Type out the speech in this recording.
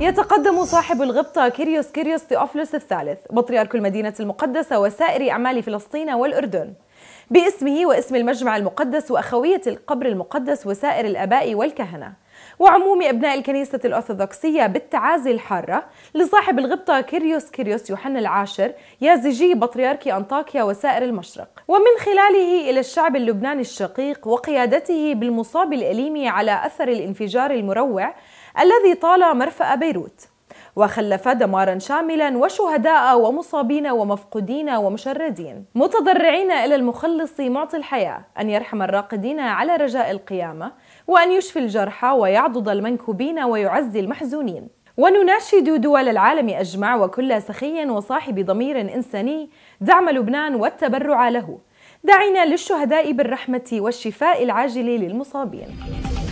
يتقدم صاحب الغبطة كيريوس كيريوس تيوفلوس الثالث بطريرك المدينة المقدسة وسائر أعمال فلسطين والأردن باسمه واسم المجمع المقدس وأخوية القبر المقدس وسائر الآباء والكهنة وعموم أبناء الكنيسة الأرثوذكسية بالتعازي الحارة لصاحب الغبطة كيريوس كيريوس يوحنا العاشر يازجي بطريرك أنطاكيا وسائر المشرق ومن خلاله إلى الشعب اللبناني الشقيق وقيادته بالمصاب الأليم على أثر الانفجار المروع الذي طال مرفأ بيروت وخلف دمارا شاملا وشهداء ومصابين ومفقودين ومشردين متضرعين إلى المخلص معطي الحياة أن يرحم الراقدين على رجاء القيامة وأن يشفي الجرحى ويعضد المنكوبين ويعزي المحزونين ونناشد دول العالم أجمع وكل سخي وصاحب ضمير إنساني دعم لبنان والتبرع له دعينا للشهداء بالرحمة والشفاء العاجل للمصابين